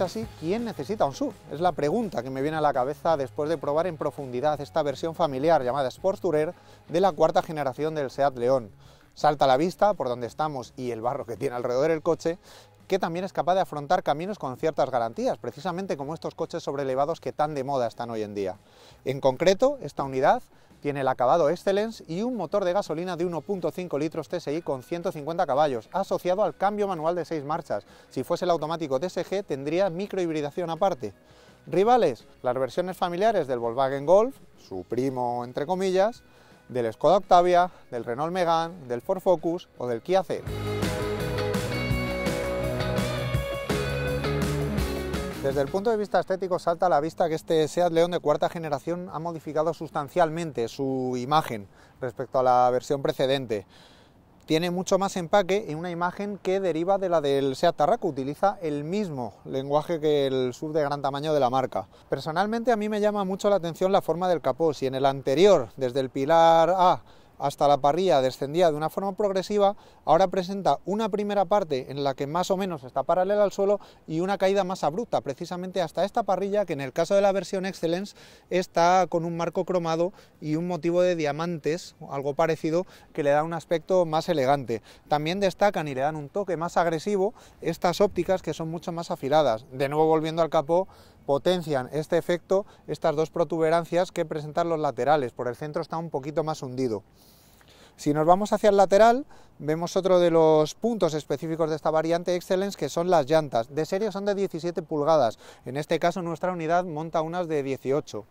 así, ¿quién necesita un SUV? Es la pregunta que me viene a la cabeza después de probar en profundidad esta versión familiar llamada Sport Tourer de la cuarta generación del SEAT León. Salta a la vista por donde estamos y el barro que tiene alrededor el coche, que también es capaz de afrontar caminos con ciertas garantías, precisamente como estos coches sobrelevados que tan de moda están hoy en día. En concreto, esta unidad tiene el acabado Excellence y un motor de gasolina de 1.5 litros TSI con 150 caballos, asociado al cambio manual de 6 marchas. Si fuese el automático TSG tendría microhibridación aparte. Rivales, las versiones familiares del Volkswagen Golf, su primo entre comillas, del Skoda Octavia, del Renault Megane, del Ford Focus o del Kia Ceed. Desde el punto de vista estético salta a la vista que este SEAT León de cuarta generación ha modificado sustancialmente su imagen respecto a la versión precedente. Tiene mucho más empaque y una imagen que deriva de la del SEAT Tarraco, utiliza el mismo lenguaje que el Sur de gran tamaño de la marca. Personalmente a mí me llama mucho la atención la forma del capó, si en el anterior, desde el pilar A, hasta la parrilla descendía de una forma progresiva, ahora presenta una primera parte en la que más o menos está paralela al suelo y una caída más abrupta, precisamente hasta esta parrilla que en el caso de la versión Excellence está con un marco cromado y un motivo de diamantes, algo parecido, que le da un aspecto más elegante. También destacan y le dan un toque más agresivo estas ópticas que son mucho más afiladas. De nuevo volviendo al capó, potencian este efecto estas dos protuberancias que presentan los laterales, por el centro está un poquito más hundido. Si nos vamos hacia el lateral, vemos otro de los puntos específicos de esta variante Excellence, que son las llantas. De serie son de 17 pulgadas, en este caso nuestra unidad monta unas de 18.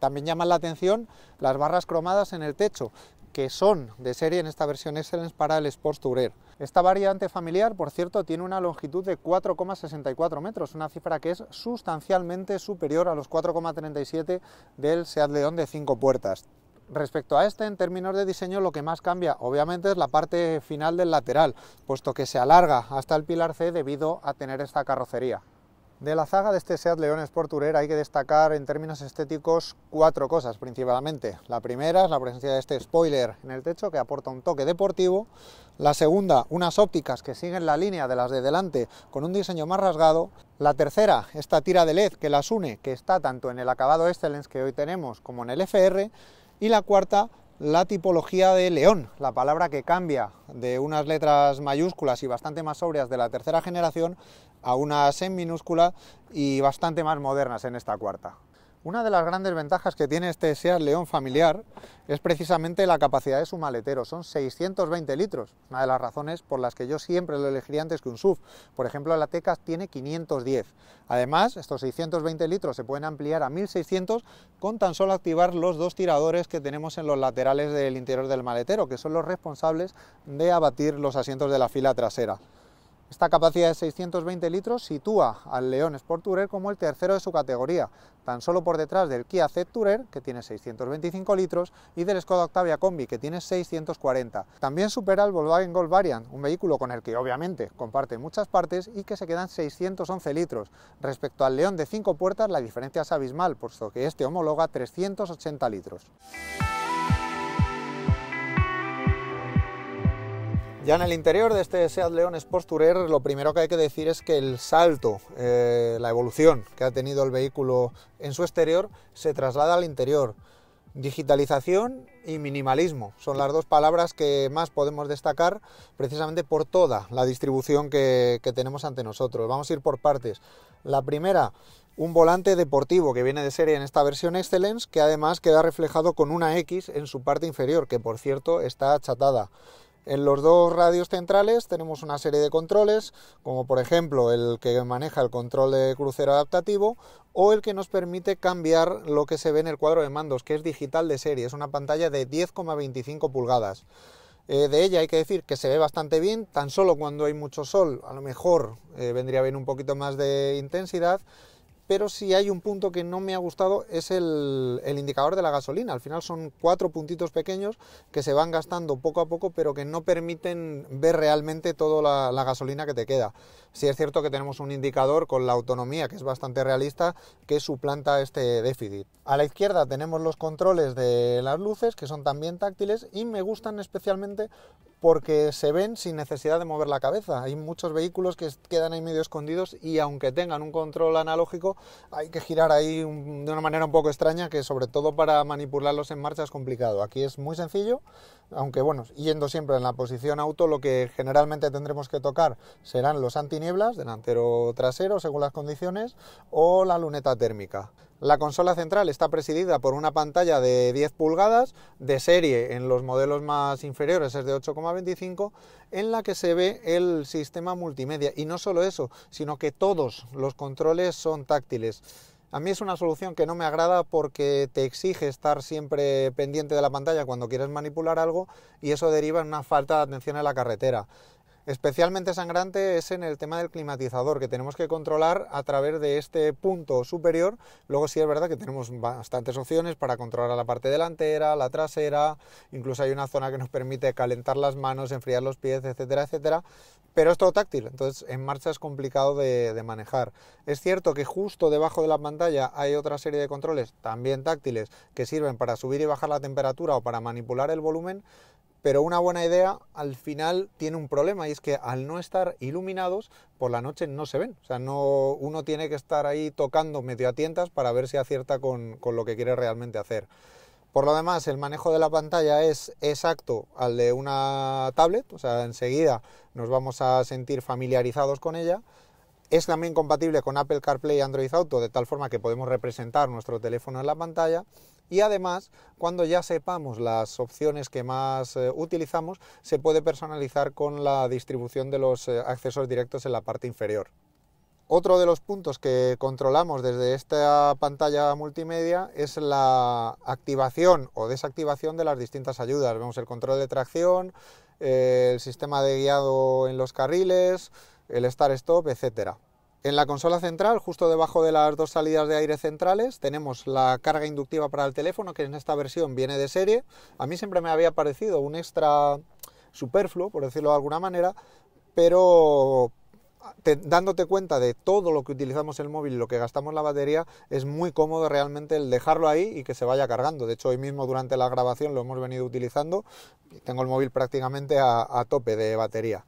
También llaman la atención las barras cromadas en el techo, que son de serie en esta versión Excellence para el Sport Tourer. Esta variante familiar, por cierto, tiene una longitud de 4,64 metros, una cifra que es sustancialmente superior a los 4,37 del Seat León de 5 puertas. Respecto a este, en términos de diseño, lo que más cambia, obviamente, es la parte final del lateral, puesto que se alarga hasta el pilar C debido a tener esta carrocería. De la zaga de este Seat León Sport Tourer hay que destacar en términos estéticos cuatro cosas principalmente. La primera es la presencia de este spoiler en el techo que aporta un toque deportivo. La segunda, unas ópticas que siguen la línea de las de delante con un diseño más rasgado. La tercera, esta tira de LED que las une, que está tanto en el acabado Excellence que hoy tenemos como en el FR. Y la cuarta, la tipología de león, la palabra que cambia de unas letras mayúsculas y bastante más sobrias de la tercera generación a unas en minúscula y bastante más modernas en esta cuarta. Una de las grandes ventajas que tiene este SEAT León familiar es precisamente la capacidad de su maletero, son 620 litros, una de las razones por las que yo siempre lo elegiría antes que un SUV. Por ejemplo, la Teca tiene 510. Además, estos 620 litros se pueden ampliar a 1600 con tan solo activar los dos tiradores que tenemos en los laterales del interior del maletero, que son los responsables de abatir los asientos de la fila trasera. Esta capacidad de 620 litros sitúa al León Sport Tourer como el tercero de su categoría, tan solo por detrás del Kia Z Tourer, que tiene 625 litros, y del Skoda Octavia Combi, que tiene 640. También supera al Volkswagen Golf Variant, un vehículo con el que obviamente comparte muchas partes y que se quedan 611 litros. Respecto al León de 5 puertas, la diferencia es abismal, puesto que este homologa 380 litros. Ya en el interior de este Seat León Sport Tourer lo primero que hay que decir es que el salto, eh, la evolución que ha tenido el vehículo en su exterior se traslada al interior. Digitalización y minimalismo son las dos palabras que más podemos destacar precisamente por toda la distribución que, que tenemos ante nosotros. Vamos a ir por partes. La primera, un volante deportivo que viene de serie en esta versión Excellence, que además queda reflejado con una X en su parte inferior, que por cierto está achatada. En los dos radios centrales tenemos una serie de controles, como por ejemplo el que maneja el control de crucero adaptativo o el que nos permite cambiar lo que se ve en el cuadro de mandos, que es digital de serie, es una pantalla de 10,25 pulgadas. Eh, de ella hay que decir que se ve bastante bien, tan solo cuando hay mucho sol, a lo mejor eh, vendría bien un poquito más de intensidad, pero si hay un punto que no me ha gustado es el, indicador de la gasolina. Al final son cuatro puntitos pequeños que se van gastando poco a poco, pero que no permiten ver realmente toda la, gasolina que te queda. si es cierto que tenemos un indicador con la autonomía que es bastante realista, que suplanta este déficit. A la izquierda tenemos los controles de las luces, que son también táctiles, y me gustan especialmente porque se ven sin necesidad de mover la cabeza. Hay muchos vehículos que quedan ahí medio escondidos y aunque tengan un control analógico, hay que girar ahí de una manera un poco extraña que sobre todo para manipularlos en marcha es complicado. Aquí es muy sencillo, aunque bueno, yendo siempre en la posición auto, lo que generalmente tendremos que tocar serán los antinieblas, delantero trasero según las condiciones, o la luneta térmica. La consola central está presidida por una pantalla de 10 pulgadas, de serie en los modelos más inferiores es de 8,25, en la que se ve el sistema multimedia. Y no solo eso, sino que todos los controles son táctiles. A mí es una solución que no me agrada porque te exige estar siempre pendiente de la pantalla cuando quieres manipular algo y eso deriva en una falta de atención en la carretera. Especialmente sangrante es en el tema del climatizador, que tenemos que controlar a través de este punto superior. Luego sí es verdad que tenemos bastantes opciones para controlar la parte delantera, la trasera, incluso hay una zona que nos permite calentar las manos, enfriar los pies, etcétera, etcétera. Pero es todo táctil, entonces en marcha es complicado de, de manejar. Es cierto que justo debajo de la pantalla hay otra serie de controles, también táctiles, que sirven para subir y bajar la temperatura o para manipular el volumen, pero una buena idea al final tiene un problema y es que al no estar iluminados por la noche no se ven. O sea, no, uno tiene que estar ahí tocando medio a tientas para ver si acierta con, lo que quiere realmente hacer. Por lo demás, el manejo de la pantalla es exacto al de una tablet, o sea, enseguida nos vamos a sentir familiarizados con ella. Es también compatible con Apple CarPlay y Android Auto, de tal forma que podemos representar nuestro teléfono en la pantalla y además cuando ya sepamos las opciones que más eh, utilizamos se puede personalizar con la distribución de los eh, accesos directos en la parte inferior. Otro de los puntos que controlamos desde esta pantalla multimedia es la activación o desactivación de las distintas ayudas. Vemos el control de tracción, eh, el sistema de guiado en los carriles, el start-stop, etcétera. En la consola central, justo debajo de las dos salidas de aire centrales, tenemos la carga inductiva para el teléfono, que en esta versión viene de serie. A mí siempre me había parecido un extra superfluo, por decirlo de alguna manera, pero ah, dándote cuenta de todo lo que utilizamos el móvil, y lo que gastamos la batería, es muy cómodo realmente el dejarlo ahí y que se vaya cargando. De hecho, hoy mismo durante la grabación lo hemos venido utilizando y tengo el móvil prácticamente a tope de batería.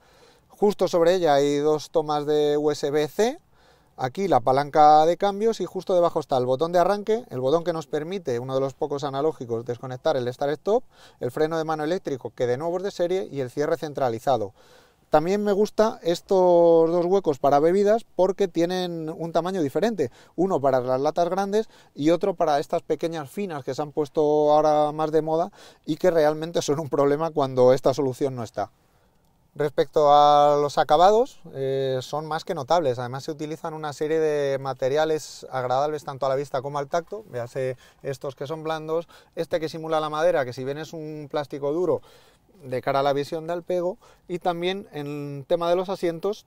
Justo sobre ella hay dos tomas de USB-C aquí la palanca de cambios y justo debajo está el botón de arranque, el botón que nos permite, uno de los pocos analógicos, desconectar el start stop, el freno de mano eléctrico que de nuevo es de serie y el cierre centralizado. También me gusta estos dos huecos para bebidas porque tienen un tamaño diferente, uno para las latas grandes y otro para estas pequeñas finas que se han puesto ahora más de moda y que realmente son un problema cuando esta solución no está. Respecto a los acabados, eh, son más que notables. Además, se utilizan una serie de materiales agradables tanto a la vista como al tacto. Véase estos que son blandos, este que simula la madera, que si bien es un plástico duro de cara a la visión del alpego pego, y también en tema de los asientos,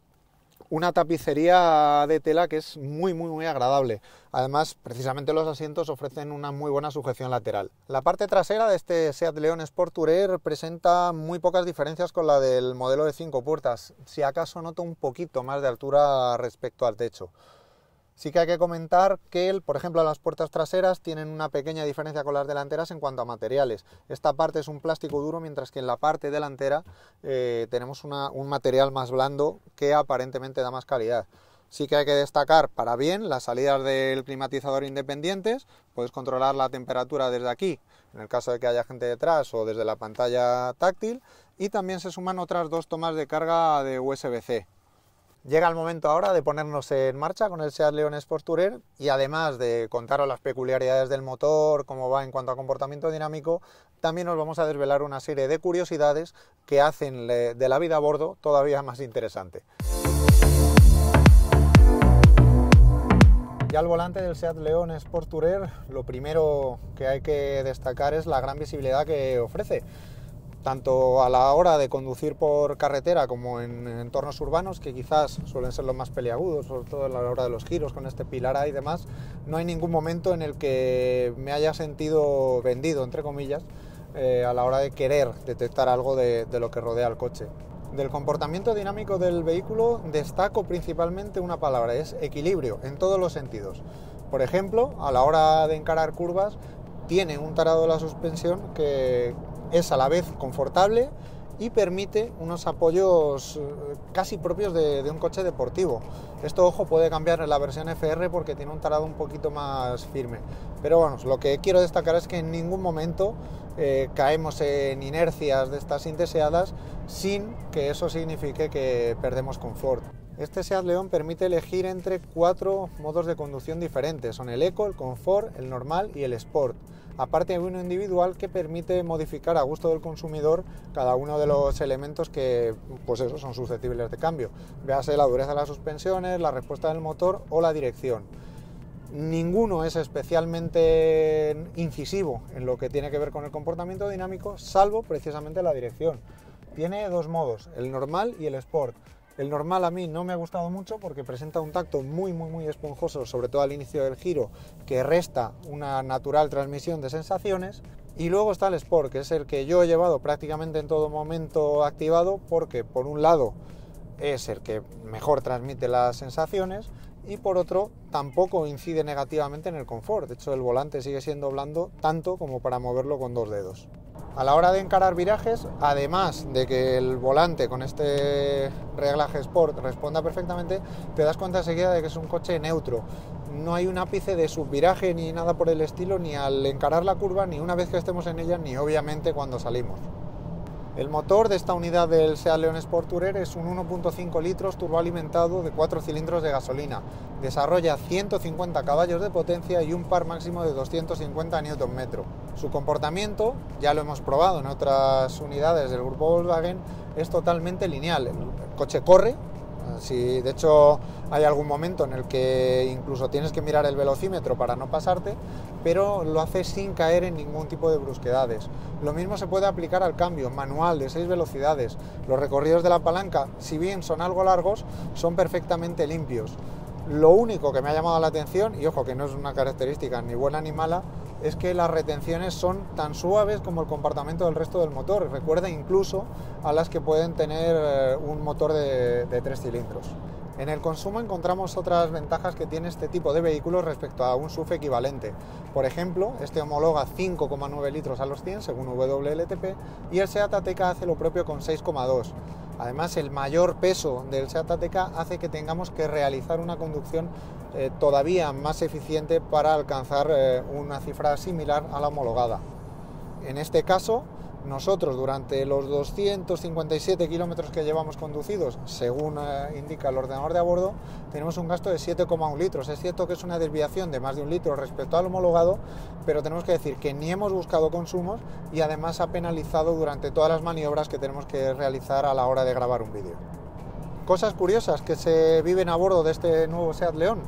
una tapicería de tela que es muy muy muy agradable. Además, precisamente los asientos ofrecen una muy buena sujeción lateral. La parte trasera de este Seat León Sport Tourer presenta muy pocas diferencias con la del modelo de cinco puertas, si acaso noto un poquito más de altura respecto al techo. Sí que hay que comentar que, el, por ejemplo, las puertas traseras tienen una pequeña diferencia con las delanteras en cuanto a materiales. Esta parte es un plástico duro, mientras que en la parte delantera eh, tenemos un material más blando que aparentemente da más calidad. Sí que hay que destacar para bien las salidas del climatizador independientes, puedes controlar la temperatura desde aquí, en el caso de que haya gente detrás o desde la pantalla táctil, y también se suman otras dos tomas de carga de USB-C, Llega el momento ahora de ponernos en marcha con el Seat León Sport Tourer y además de contaros las peculiaridades del motor, cómo va en cuanto a comportamiento dinámico, también nos vamos a desvelar una serie de curiosidades que hacen de la vida a bordo todavía más interesante. Ya al volante del Seat León Sport Tourer, lo primero que hay que destacar es la gran visibilidad que ofrece tanto a la hora de conducir por carretera como en entornos urbanos, que quizás suelen ser los más peliagudos, sobre todo a la hora de los giros con este pilar y demás, no hay ningún momento en el que me haya sentido vendido, entre comillas, eh, a la hora de querer detectar algo de, lo que rodea al coche. Del comportamiento dinámico del vehículo destaco principalmente una palabra, es equilibrio, en todos los sentidos. Por ejemplo, a la hora de encarar curvas, tiene un tarado de la suspensión que es a la vez confortable y permite unos apoyos eh, casi propios de, un coche deportivo. Esto, ojo, puede cambiar en la versión FR porque tiene un talado un poquito más firme. Pero bueno, lo que quiero destacar es que en ningún momento eh, caemos en inercias de estas indeseadas sin que eso signifique que perdemos confort. Este SEAT León permite elegir entre cuatro modos de conducción diferentes, son el Eco, el Confort, el Normal y el Sport. Aparte hay uno individual que permite modificar a gusto del consumidor cada uno de los elementos que pues son susceptibles de cambio, véase la dureza de las suspensiones, la respuesta del motor o la dirección ninguno es especialmente incisivo en lo que tiene que ver con el comportamiento dinámico, salvo precisamente la dirección. Tiene dos modos, el normal y el sport. El normal a mí no me ha gustado mucho porque presenta un tacto muy, muy, muy esponjoso, sobre todo al inicio del giro, que resta una natural transmisión de sensaciones. Y luego está el Sport, que es el que yo he llevado prácticamente en todo momento activado porque, por un lado, es el que mejor transmite las sensaciones y por otro tampoco incide negativamente en el confort. De hecho, el volante sigue siendo blando tanto como para moverlo con dos dedos a la hora de encarar virajes, además de que el volante con este reglaje Sport responda perfectamente, te das cuenta enseguida de que es un coche neutro. No hay un ápice de subviraje ni nada por el estilo, ni al encarar la curva, ni una vez que estemos en ella, ni obviamente cuando salimos. El motor de esta unidad del SEAT León Sport Tourer es un 1.5 litros turboalimentado de 4 cilindros de gasolina. Desarrolla 150 caballos de potencia y un par máximo de 250 Nm. Su comportamiento, ya lo hemos probado en otras unidades del grupo Volkswagen, es totalmente lineal. El coche corre, si de hecho hay algún momento en el que incluso tienes que mirar el velocímetro para no pasarte, pero lo hace sin caer en ningún tipo de brusquedades. Lo mismo se puede aplicar al cambio manual de seis velocidades. Los recorridos de la palanca, si bien son algo largos, son perfectamente limpios. Lo único que me ha llamado la atención, y ojo que no es una característica ni buena ni mala, es que las retenciones son tan suaves como el comportamiento del resto del motor. Recuerda incluso a las que pueden tener eh, un motor de, tres cilindros. En el consumo encontramos otras ventajas que tiene este tipo de vehículos respecto a un SUV equivalente. Por ejemplo, este homologa 5,9 litros a los 100 según WLTP y el Seat Ateca hace lo propio con 6,2. Además, el mayor peso del Seat hace que tengamos que realizar una conducción eh, todavía más eficiente para alcanzar eh, una cifra similar a la homologada. En este caso, nosotros durante los 257 kilómetros que llevamos conducidos, según eh, indica el ordenador de a bordo, tenemos un gasto de 7,1 litros. Es cierto que es una desviación de más de un litro respecto al homologado, pero tenemos que decir que ni hemos buscado consumos y además ha penalizado durante todas las maniobras que tenemos que realizar a la hora de grabar un vídeo. Cosas curiosas que se viven a bordo de este nuevo SEAT León.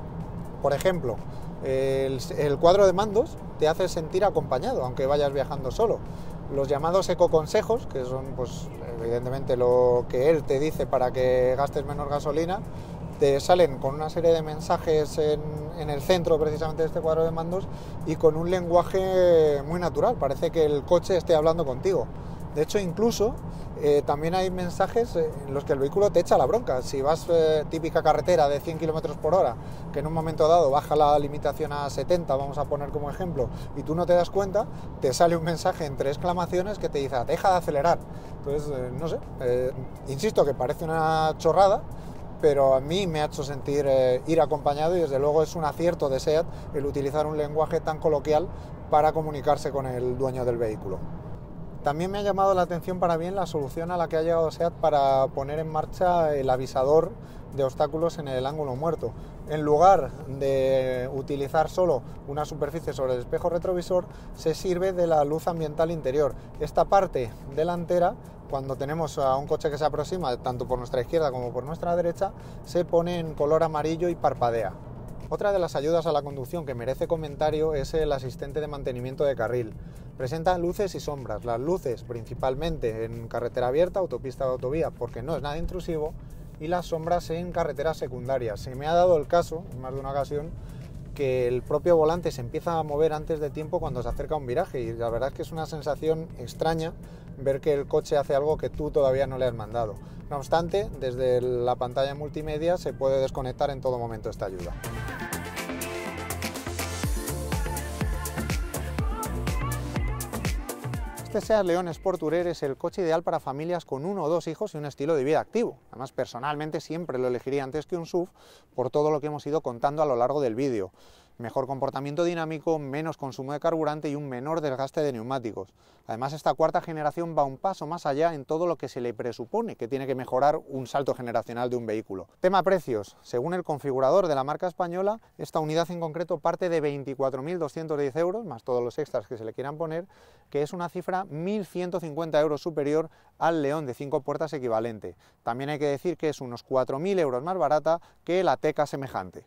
Por ejemplo, el cuadro de mandos te hace sentir acompañado, aunque vayas viajando solo los llamados ecoconsejos, que son pues evidentemente lo que él te dice para que gastes menos gasolina, te salen con una serie de mensajes en, en, el centro precisamente de este cuadro de mandos y con un lenguaje muy natural, parece que el coche esté hablando contigo. De hecho, incluso eh, también hay mensajes en los que el vehículo te echa la bronca. Si vas eh, típica carretera de 100 km por hora, que en un momento dado baja la limitación a 70, vamos a poner como ejemplo, y tú no te das cuenta, te sale un mensaje entre exclamaciones que te dice, deja de acelerar. Entonces, eh, no sé, insisto que parece una chorrada, pero a mí me ha hecho sentir ir acompañado y desde luego es un acierto de SEAT el utilizar un lenguaje tan coloquial para comunicarse con el dueño del vehículo. También me ha llamado la atención para bien la solución a la que ha llegado SEAT para poner en marcha el avisador de obstáculos en el ángulo muerto. En lugar de utilizar solo una superficie sobre el espejo retrovisor, se sirve de la luz ambiental interior. Esta parte delantera, cuando tenemos a un coche que se aproxima, tanto por nuestra izquierda como por nuestra derecha, se pone en color amarillo y parpadea. Otra de las ayudas a la conducción que merece comentario es el asistente de mantenimiento de carril. Presenta luces y sombras. Las luces principalmente en carretera abierta, autopista o autovía, porque no es nada intrusivo, y las sombras en carreteras secundarias. Se me ha dado el caso, en más de una ocasión, que el propio volante se empieza a mover antes de tiempo cuando se acerca a un viraje y la verdad es que es una sensación extraña ver que el coche hace algo que tú todavía no le has mandado. No obstante, desde la pantalla multimedia se puede desconectar en todo momento esta ayuda. Este Seat León Sport Tourer es el coche ideal para familias con uno o dos hijos y un estilo de vida activo. Además, personalmente siempre lo elegiría antes que un SUV por todo lo que hemos ido contando a lo largo del vídeo mejor comportamiento dinámico, menos consumo de carburante y un menor desgaste de neumáticos. Además, esta cuarta generación va un paso más allá en todo lo que se le presupone que tiene que mejorar un salto generacional de un vehículo. Tema precios. Según el configurador de la marca española, esta unidad en concreto parte de 24.210 euros, más todos los extras que se le quieran poner, que es una cifra 1.150 euros superior al León de 5 puertas equivalente. También hay que decir que es unos 4.000 euros más barata que la Teca semejante.